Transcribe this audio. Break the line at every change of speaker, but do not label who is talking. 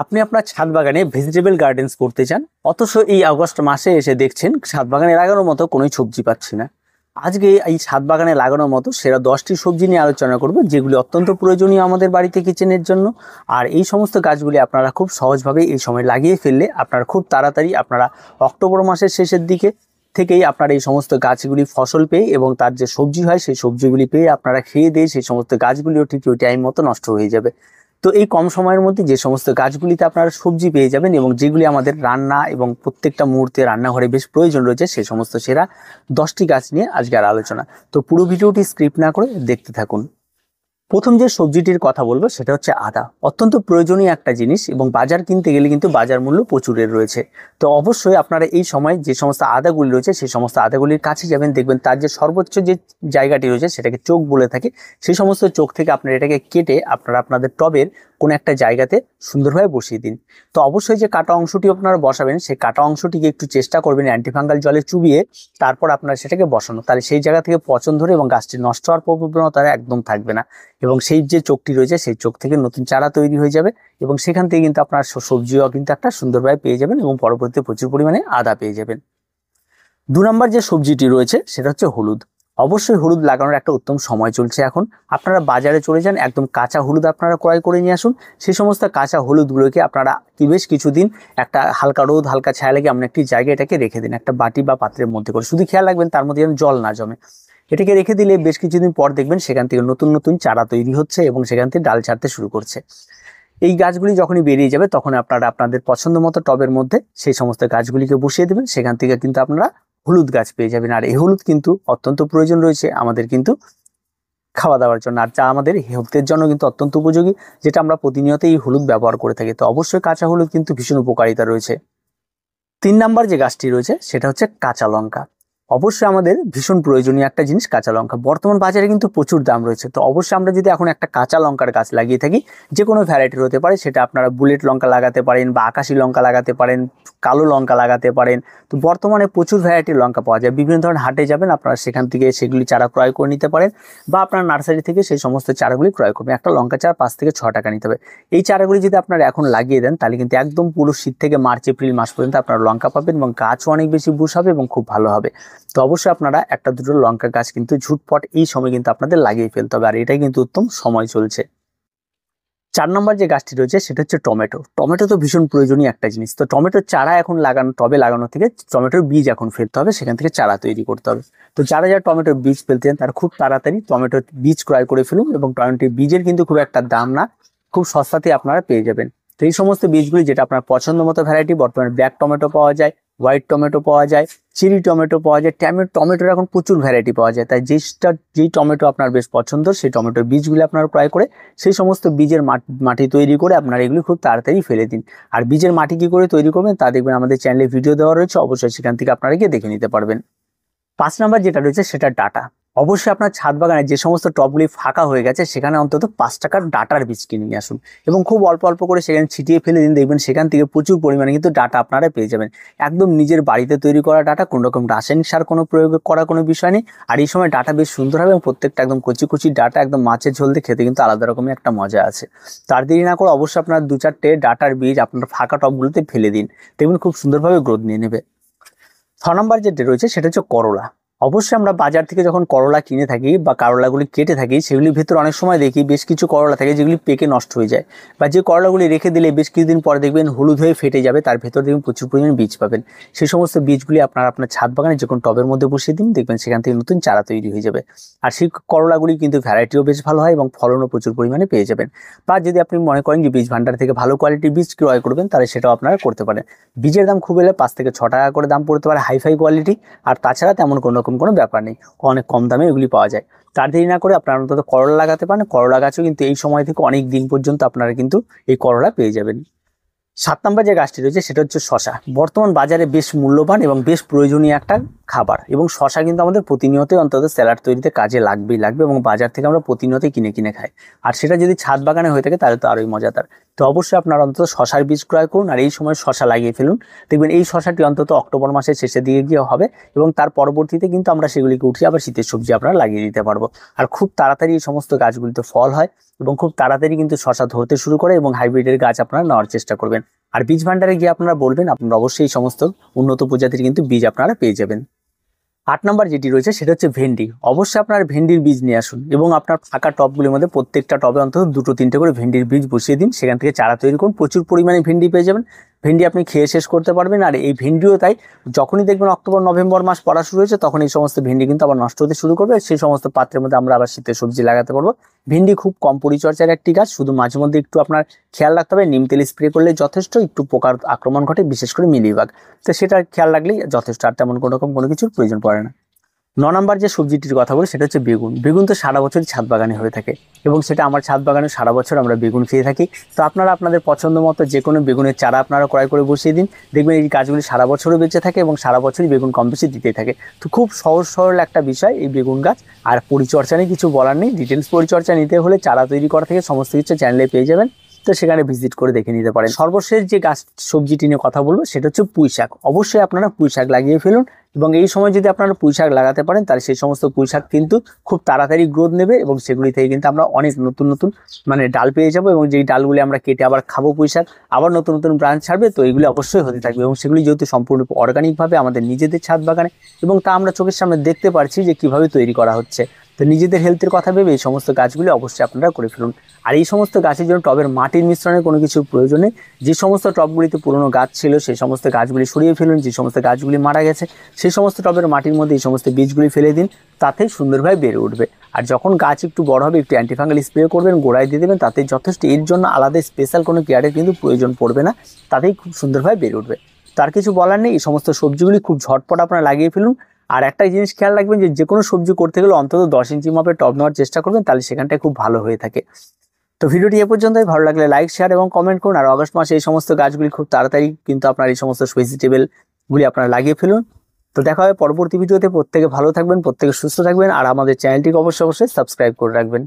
আপনি আপনার ছাদ বাগানে ভেজিটেবল গার্ডেন্স করতে চান অথচ এই আগস্ট মাসে এসে দেখছেন ছাদ বাগানে লাগানোর মতো কোনোই সবজি পাচ্ছি না আজকে এই ছাদ বাগানে লাগানোর মতো সেরা দশটি সবজি নিয়ে আলোচনা করব যেগুলি অত্যন্ত প্রয়োজনীয় আমাদের বাড়িতে কিচেনের জন্য আর এই সমস্ত গাছগুলি আপনারা খুব সহজভাবে এই সময় লাগিয়ে ফেললে আপনারা খুব তাড়াতাড়ি আপনারা অক্টোবর মাসের শেষের দিকে থেকেই আপনার এই সমস্ত গাছগুলি ফসল পেয়ে এবং তার যে সবজি হয় সেই সবজিগুলি পেয়ে আপনারা খেয়ে দিয়ে সেই সমস্ত গাছগুলিও ঠিক ওই টাইম মতো নষ্ট হয়ে যাবে তো এই কম সময়ের মধ্যে যে সমস্ত গাছগুলিতে আপনারা সবজি পেয়ে যাবেন এবং যেগুলি আমাদের রান্না এবং প্রত্যেকটা মুহূর্তে রান্নাঘরে বেশ প্রয়োজন রয়েছে সেই সমস্ত সেরা দশটি গাছ নিয়ে আজকে আর আলোচনা তো পুরো ভিডিওটি স্ক্রিপ্ট না করে দেখতে থাকুন প্রথম যে সবজিটির কথা বলবো সেটা হচ্ছে আদা অত্যন্ত প্রয়োজনীয় একটা জিনিস এবং বাজার কিনতে গেলে কিন্তু বাজার মূল্য প্রচুরের রয়েছে তো অবশ্যই আপনারা এই সময় যে সমস্ত আদাগুলি রয়েছে সেই সমস্ত আদাগুলির কাছে যাবেন দেখবেন তার যে সর্বোচ্চ যে জায়গাটি রয়েছে সেটাকে চোখ বলে থাকে সেই সমস্ত চোখ থেকে আপনারা এটাকে কেটে আপনারা আপনাদের টবের কোনো একটা জায়গাতে সুন্দরভাবে বসিয়ে দিন তো অবশ্যই যে কাটা অংশটি আপনারা বসাবেন সেই কাটা অংশটিকে একটু চেষ্টা করবেন অ্যান্টিফাঙ্গাল জলে চুবিয়ে তারপর আপনারা সেটাকে বসানো তাহলে সেই জায়গা থেকে পচন ধরে এবং গাছটি নষ্ট হওয়ার প্রবণতা একদম থাকবে না এবং সেই যে চোখটি রয়েছে সেই চোখ থেকে নতুন চারা তৈরি হয়ে যাবে এবং সেখান থেকে কিন্তু আপনার সবজিও কিন্তু একটা সুন্দরভাবে পেয়ে যাবেন এবং পরবর্তীতে প্রচুর পরিমাণে আদা পেয়ে যাবেন দু নম্বর যে সবজিটি রয়েছে সেটা হচ্ছে হলুদ অবশ্যই হলুদ লাগানোর একটা উত্তম সময় চলছে এখন আপনারা বাজারে চলে যান একদম কাঁচা হলুদ আপনারা ক্রয় করে নিয়ে আসুন সে সমস্ত কাঁচা হলুদগুলোকে আপনারা কি বেশ কিছুদিন একটা হালকা রোদ হালকা ছায়া লেগে আপনি একটি জায়গায় এটাকে রেখে দিন একটা বাটি বা পাত্রের মধ্যে করে শুধু খেয়াল রাখবেন তার মধ্যে যেন জল না জমে এটাকে রেখে দিলে বেশ কিছুদিন পর দেখবেন সেখান থেকে নতুন নতুন চারা তৈরি হচ্ছে এবং সেখান থেকে ডাল ছাড়তে শুরু করছে এই গাছগুলি যখনই বেরিয়ে যাবে তখন আপনারা আপনাদের পছন্দ মতো টবের মধ্যে সেই সমস্ত গাছগুলিকে বসিয়ে দেবেন সেখান থেকে কিন্তু আপনারা হলুদ গাছ পেয়ে যাবেন আর এই হলুদ কিন্তু অত্যন্ত প্রয়োজন রয়েছে আমাদের কিন্তু খাওয়া দাওয়ার জন্য আর যা আমাদের হেলথের জন্য কিন্তু অত্যন্ত উপযোগী যেটা আমরা প্রতিনিয়ত এই হলুদ ব্যবহার করে থাকি তো অবশ্যই কাঁচা হলুদ কিন্তু ভীষণ উপকারিতা রয়েছে তিন নাম্বার যে গাছটি রয়েছে সেটা হচ্ছে কাঁচা লঙ্কা অবশ্যই আমাদের ভীষণ প্রয়োজনীয় একটা জিনিস কাঁচা লঙ্কা বর্তমান বাজারে কিন্তু প্রচুর দাম রয়েছে তো অবশ্যই আমরা যদি এখন একটা কাঁচা লঙ্কার গাছ লাগিয়ে থাকি যে কোনো ভ্যারাইটির হতে পারে সেটা আপনারা বুলেট লঙ্কা লাগাতে পারেন বা আকাশি লঙ্কা লাগাতে পারেন কালো লঙ্কা লাগাতে পারেন তো বর্তমানে প্রচুর ভ্যারাইটির লঙ্কা পাওয়া যায় বিভিন্ন ধরনের হাটে যাবেন আপনারা সেখান থেকে সেগুলি চারা ক্রয় করে নিতে পারেন বা আপনার নার্সারি থেকে সেই সমস্ত চারাগুলি ক্রয় করবেন একটা লঙ্কা চারা পাঁচ থেকে ছ টাকা নিতে হবে এই চারাগুলি যদি আপনারা এখন লাগিয়ে দেন তাহলে কিন্তু একদম পুরো শীত থেকে মার্চ এপ্রিল মাস পর্যন্ত আপনারা লঙ্কা পাবেন এবং গাছও অনেক বেশি বুশ হবে এবং খুব ভালো হবে তো অবশ্যই আপনারা একটা দুটো লঙ্কা গাছ কিন্তু ঝুটপট এই সময় কিন্তু আপনাদের লাগিয়ে ফেলতে হবে আর এটাই কিন্তু উত্তম সময় চলছে চার নম্বর যে গাছটি রয়েছে সেটা হচ্ছে টমেটো টমেটো তো ভীষণ প্রয়োজনীয় একটা জিনিস তো টমেটো চারা এখন লাগানো টবে লাগানো থেকে টমেটোর বীজ এখন ফেলতে হবে সেখান থেকে চারা তৈরি করতে হবে তো যারা যারা টমেটোর বীজ ফেলতে চান তারা খুব তাড়াতাড়ি টমেটোর বীজ ক্রয় করে ফেলুন এবং টমেটোর বীজের কিন্তু খুব একটা দাম না খুব সস্তাতেই আপনারা পেয়ে যাবেন তো এই সমস্ত বীজগুলি যেটা আপনার পছন্দ মতো ভ্যারাইটি বর্তমানে ব্ল্যাক টমেটো পাওয়া যায় হোয়াইট টমেটো পাওয়া যায় চিলি টমেটো পাওয়া যায় ট্যামে টমেটোর এখন প্রচুর ভ্যারাইটি পাওয়া যায় তাই যেটা যেই টমেটো আপনার বেশ পছন্দ সেই টমেটোর বীজগুলি আপনারা ক্রয় করে সেই সমস্ত বীজের মাটি তৈরি করে আপনারা এগুলি খুব তাড়াতাড়ি ফেলে দিন আর বীজের মাটি কী করে তৈরি করবেন তা দেখবেন আমাদের চ্যানেলে ভিডিও দেওয়া রয়েছে অবশ্যই সেখান থেকে আপনারা গিয়ে দেখে নিতে পারবেন পাঁচ নাম্বার যেটা রয়েছে সেটা ডাটা অবশ্যই আপনার ছাদ বাগানে যে সমস্ত টপগুলি ফাঁকা হয়ে গেছে সেখানে অন্তত পাঁচ টাকার ডাটার বীজ কিনে নিয়ে আসুন এবং খুব অল্প অল্প করে সেখানে ছিটিয়ে ফেলে দিন দেখবেন সেখান থেকে প্রচুর পরিমাণে কিন্তু ডাটা আপনারা পেয়ে যাবেন একদম নিজের বাড়িতে তৈরি করা ডাটা কোনো রকম রাসায়নিক সার কোনো প্রয়োগ করা কোনো বিষয় নেই আর এই সময় ডাটা বেশ সুন্দর হবে এবং প্রত্যেকটা একদম কচি কচি ডাটা একদম মাছের ঝোল দিয়ে খেতে কিন্তু আলাদা রকমের একটা মজা আছে তার দেরি না করে অবশ্যই আপনার দু চারটে ডাটার বীজ আপনার ফাঁকা টপগুলোতে ফেলে দিন দেখবেন খুব সুন্দরভাবে গ্রোথ নিয়ে নেবে ছ নম্বর যেটা রয়েছে সেটা হচ্ছে করলা অবশ্যই আমরা বাজার থেকে যখন করলা কিনে থাকি বা করলাগুলি কেটে থাকি সেগুলির ভিতরে অনেক সময় দেখি বেশ কিছু করলা থাকে যেগুলি পেকে নষ্ট হয়ে যায় বা যে করলাগুলি রেখে দিলে বেশ কিছুদিন পরে দেখবেন হলুদ হয়ে ফেটে যাবে তার ভেতর দেখবেন প্রচুর পরিমাণে বীজ পাবেন সেই সমস্ত বীজগুলি আপনার আপনার ছাদ বাগানে যখন টবের মধ্যে বসিয়ে দিন দেখবেন সেখান থেকে নতুন চারা তৈরি হয়ে যাবে আর সেই করলাগুলি কিন্তু ভ্যারাইটিও বেশ ভালো হয় এবং ফলনও প্রচুর পরিমাণে পেয়ে যাবেন বা যদি আপনি মনে করেন যে বীজ ভাণ্ডার থেকে ভালো কোয়ালিটির বীজ ক্রয় করবেন তাহলে সেটাও আপনারা করতে পারেন বীজের দাম খুব এলে পাঁচ থেকে ছ টাকা করে দাম পড়তে পারে হাইফাই কোয়ালিটি আর তাছাড়া তেমন কোনো সেরকম কোনো ব্যাপার নেই অনেক কম দামে এগুলি পাওয়া যায় তার দেরি না করে আপনারা অন্তত করলা লাগাতে পারেন করলা গাছও কিন্তু এই সময় থেকে অনেক দিন পর্যন্ত আপনারা কিন্তু এই করলা পেয়ে যাবেন সাত নম্বর যে গাছটি রয়েছে সেটা হচ্ছে শশা বর্তমান বাজারে বেশ মূল্যবান এবং বেশ প্রয়োজনীয় একটা খাবার এবং শশা কিন্তু আমাদের প্রতিনিয়তই অন্তত স্যালাড তৈরিতে কাজে লাগবেই লাগবে এবং বাজার থেকে আমরা প্রতিনিয়তই কিনে কিনে খাই আর সেটা যদি ছাদ বাগানে হয়ে থাকে তাহলে তো আরোই মজাদার তো অবশ্যই আপনার অন্তত শশার বীজ ক্রয় করুন আর এই সময় শশা লাগিয়ে ফেলুন দেখবেন এই শশাটি অন্তত অক্টোবর মাসের শেষের দিকে গিয়ে হবে এবং তার পরবর্তীতে কিন্তু আমরা সেগুলিকে উঠিয়ে আবার শীতের সবজি আপনারা লাগিয়ে দিতে পারবো আর খুব তাড়াতাড়ি এই সমস্ত গাছগুলিতে ফল হয় এবং খুব তাড়াতাড়ি কিন্তু শশা ধরতে শুরু করে এবং হাইব্রিডের গাছ আপনারা নেওয়ার চেষ্টা করবেন আর বীজ ভাণ্ডারে গিয়ে আপনারা বলবেন আপনারা অবশ্যই সমস্ত উন্নত প্রজাতির কিন্তু বীজ আপনারা পেয়ে যাবেন আট নম্বর যেটি রয়েছে সেটা হচ্ছে ভেন্ডি অবশ্যই আপনার ভেন্ডির বীজ নিয়ে আসুন এবং আপনার ফাঁকা টপগুলির মধ্যে প্রত্যেকটা টবে অন্তত দুটো তিনটে করে ভেন্ডির বীজ বসিয়ে দিন সেখান থেকে চারা তৈরি করুন প্রচুর পরিমাণে ভেন্ডি পেয়ে যাবেন ভিন্ডি আপনি খেয়ে শেষ করতে পারবেন আর এই ভিন্ডিও তাই যখনই দেখবেন অক্টোবর নভেম্বর মাস পড়া শুরু হয়েছে তখন এই সমস্ত ভিন্ডি কিন্তু আবার নষ্ট হতে শুরু করবে সেই সমস্ত পাত্রের মধ্যে আমরা আবার শীতের সবজি লাগাতে পারবো ভিন্ডি খুব কম পরিচর্যার একটি গাছ শুধু মাঝে মধ্যে একটু আপনার খেয়াল রাখতে হবে নিম তেল স্প্রে করলে যথেষ্ট একটু পোকার আক্রমণ ঘটে বিশেষ করে মিলিবাগ তো সেটা খেয়াল রাখলেই যথেষ্ট আর তেমন কোনো রকম কোনো কিছুর প্রয়োজন পড়ে না ন নম্বর যে সবজিটির কথা বলি সেটা হচ্ছে বেগুন বেগুন তো সারা বছরই ছাদ বাগানে হয়ে থাকে এবং সেটা আমার ছাদ বাগানে সারা বছর আমরা বেগুন খেয়ে থাকি তো আপনারা আপনাদের পছন্দ মতো যে কোনো বেগুনের চারা আপনারা ক্রয় করে বসিয়ে দিন দেখবেন এই গাছগুলি সারা বছরও বেঁচে থাকে এবং সারা বছরই বেগুন কম বেশি দিতেই থাকে তো খুব সহজ সরল একটা বিষয় এই বেগুন গাছ আর পরিচর্চা নিয়ে কিছু বলার নেই ডিটেলস পরিচর্যা নিতে হলে চারা তৈরি করা থেকে সমস্ত কিছু চ্যানেলে পেয়ে যাবেন তো সেখানে ভিজিট করে দেখে নিতে পারেন সর্বশেষ যে গাছ সবজিটি নিয়ে কথা বলবো সেটা হচ্ছে পুঁই শাক অবশ্যই আপনারা পুঁই শাক লাগিয়ে ফেলুন এবং এই সময় যদি আপনারা পুঁই শাক লাগাতে পারেন তাহলে সেই সমস্ত পুঁই শাক কিন্তু খুব তাড়াতাড়ি গ্রোথ নেবে এবং সেগুলি থেকে কিন্তু আমরা অনেক নতুন নতুন মানে ডাল পেয়ে যাবো এবং যেই ডালগুলি আমরা কেটে আবার খাবো পুঁই শাক আবার নতুন নতুন ব্রাঞ্চ ছাড়বে তো এইগুলি অবশ্যই হতে থাকবে এবং সেগুলি যেহেতু সম্পূর্ণ অর্গানিকভাবে আমাদের নিজেদের ছাদ বাগানে এবং তা আমরা চোখের সামনে দেখতে পারছি যে কিভাবে তৈরি করা হচ্ছে তো নিজেদের হেলথের কথা ভেবে এই সমস্ত গাছগুলি অবশ্যই আপনারা করে ফেলুন আর এই সমস্ত গাছের জন্য টবের মাটির মিশ্রণের কোনো প্রয়োজন প্রয়োজনে যে সমস্ত টবগুলিতে পুরনো গাছ ছিল সেই সমস্ত গাছগুলি সরিয়ে ফেলুন যে সমস্ত গাছগুলি মারা গেছে সেই সমস্ত টবের মাটির মধ্যে এই সমস্ত বীজগুলি ফেলে দিন তাতে সুন্দরভাবে বেড়ে উঠবে আর যখন গাছ একটু বড় হবে একটু অ্যান্টিফাঙ্গাল স্প্রে করবেন গোড়ায় দিয়ে দেবেন তাতে যথেষ্ট এর জন্য আলাদা স্পেশাল কোনো কেয়ারের কিন্তু প্রয়োজন পড়বে না তাতেই খুব সুন্দরভাবে বেড়ে উঠবে তার কিছু বলার নেই এই সমস্ত সবজিগুলি খুব ঝটপট আপনারা লাগিয়ে ফেলুন আর একটা জিনিস খেয়াল রাখবেন যে যে কোনো সবজি করতে গেলে অন্তত দশ ইঞ্চি মাপে টপ নেওয়ার চেষ্টা করবেন তাহলে সেখানটায় খুব ভালো হয়ে থাকে তো ভিডিওটি এ পর্যন্তই ভালো লাগলে লাইক শেয়ার এবং কমেন্ট করুন আর অগস্ট মাসে এই সমস্ত গাছগুলি খুব তাড়াতাড়ি কিন্তু আপনার এই সমস্ত ভেজিটেবলগুলি আপনারা লাগিয়ে ফেলুন তো দেখা হবে পরবর্তী ভিডিওতে প্রত্যেকে ভালো থাকবেন প্রত্যেকে সুস্থ থাকবেন আর আমাদের চ্যানেলটিকে অবশ্যই অবশ্যই সাবস্ক্রাইব করে রাখবেন